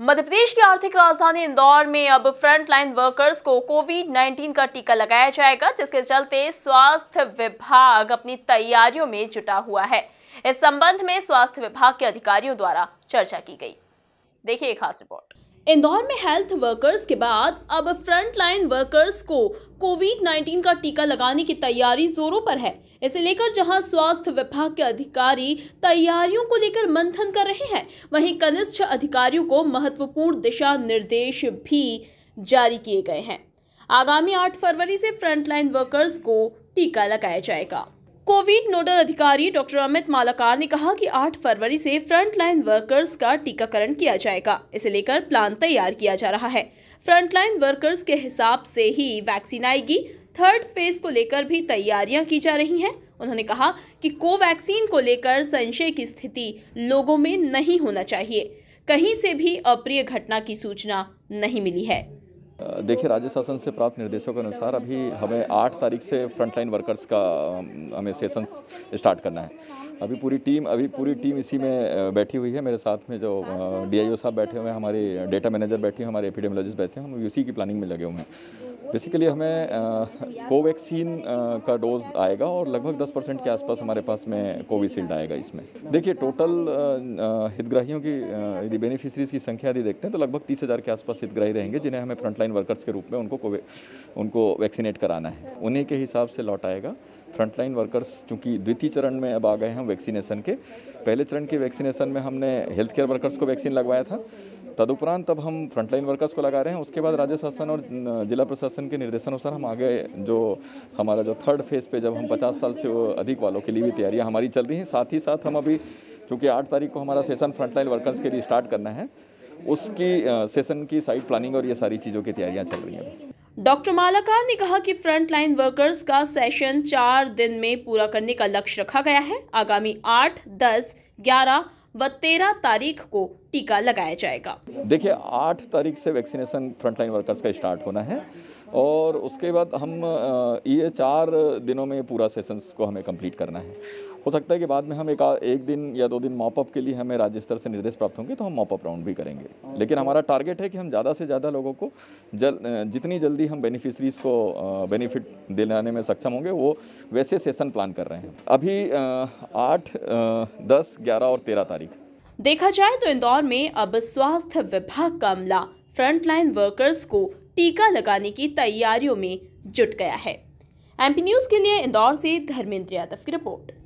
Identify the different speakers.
Speaker 1: मध्य प्रदेश की आर्थिक राजधानी इंदौर में अब फ्रंटलाइन वर्कर्स को कोविड 19 का टीका लगाया जाएगा जिसके चलते स्वास्थ्य विभाग अपनी तैयारियों में जुटा हुआ है इस संबंध में स्वास्थ्य विभाग के अधिकारियों द्वारा चर्चा की गई देखिए खास रिपोर्ट इंदौर में हेल्थ वर्कर्स के बाद अब फ्रंटलाइन वर्कर्स को कोविड 19 का टीका लगाने की तैयारी जोरों पर है इसे लेकर जहां स्वास्थ्य विभाग के अधिकारी तैयारियों को लेकर मंथन कर रहे हैं वहीं कनिष्ठ अधिकारियों को महत्वपूर्ण दिशा निर्देश भी जारी किए गए हैं आगामी 8 फरवरी से फ्रंटलाइन वर्कर्स को टीका लगाया जाएगा कोविड नोडल अधिकारी डॉक्टर अमित मालाकार ने कहा कि 8 फरवरी से फ्रंटलाइन वर्कर्स का टीकाकरण किया जाएगा इसे लेकर प्लान तैयार किया जा रहा है फ्रंटलाइन वर्कर्स के हिसाब से ही वैक्सीन आएगी थर्ड फेज को लेकर भी तैयारियां की जा रही हैं उन्होंने कहा कि कोवैक्सीन को लेकर संशय की स्थिति लोगों में नहीं होना चाहिए कहीं से भी अप्रिय घटना की सूचना नहीं मिली है
Speaker 2: देखिए राज्य शासन से प्राप्त निर्देशों के अनुसार अभी हमें आठ तारीख से फ्रंटलाइन वर्कर्स का हमें सेशन स्टार्ट करना है अभी पूरी टीम अभी पूरी टीम इसी में बैठी हुई है मेरे साथ में जो डीआईओ साहब बैठे हुए हैं हमारे डेटा मैनेजर बैठे हुए हमारे एपिडेमोलॉजिस्ट बैठे हैं हम यूसी की प्लानिंग में लगे हुए हैं बेसिकली हमें कोवैक्सीन का डोज आएगा और लगभग 10 परसेंट के आसपास हमारे पास में कोविशील्ड आएगा इसमें देखिए टोटल हितग्राहियों की यदि बेनिफिशरीज की संख्या यदि देखते हैं तो लगभग तीस हज़ार के आसपास हितग्राही रहेंगे जिन्हें हमें फ्रंटलाइन वर्कर्स के रूप में उनको कोवे उनको वैक्सीनेट कराना है उन्हीं के हिसाब से लौट आएगा फ्रंटलाइन वर्कर्स चूंकि द्वितीय चरण में अब आ गए हैं वैक्सीनेशन के पहले चरण के वैक्सीनेशन में हमने हेल्थ केयर वर्कर्स को वैक्सीन लगवाया था तदुपरांत अब हम फ्रंटलाइन वर्कर्स को लगा रहे हैं उसके बाद राज्य शासन और जिला प्रशासन के निर्देशानुसार हम आगे जो हमारा जो थर्ड फेज़ पे जब हम 50 साल से अधिक वालों के लिए भी तैयारियाँ हमारी चल रही हैं साथ ही साथ हम अभी चूँकि आठ तारीख को हमारा सेशन फ्रंटलाइन वर्कर्स के लिए स्टार्ट करना है उसकी सेशन की साइट प्लानिंग और ये सारी चीज़ों की तैयारियाँ चल रही हैं
Speaker 1: डॉक्टर मालाकार ने कहा कि फ्रंट लाइन वर्कर्स का सेशन चार दिन में पूरा करने का लक्ष्य रखा गया है आगामी आठ दस ग्यारह व तेरह तारीख को टीका लगाया जाएगा
Speaker 2: देखिए आठ तारीख से वैक्सीनेशन फ्रंटलाइन वर्कर्स का स्टार्ट होना है और उसके बाद हम ये चार दिनों में पूरा सेशंस को हमें कंप्लीट करना है हो सकता है कि बाद में हम एक एक दिन या दो दिन मॉपअप के लिए हमें राज्य स्तर से निर्देश प्राप्त होंगे तो हम मॉपअप राउंड भी करेंगे हाँ। लेकिन हमारा टारगेट है कि हम ज़्यादा से ज़्यादा लोगों को जल जितनी जल्दी हम बेनिफिशरीज़ को बेनिफिट दिलाने में सक्षम होंगे वो वैसे सेशन प्लान कर रहे हैं अभी आठ दस ग्यारह और तेरह तारीख
Speaker 1: देखा जाए तो इंदौर में अब स्वास्थ्य विभाग का अमला फ्रंटलाइन वर्कर्स को टीका लगाने की तैयारियों में जुट गया है एमपी न्यूज़ के लिए इंदौर से धर्मेंद्र यादव की रिपोर्ट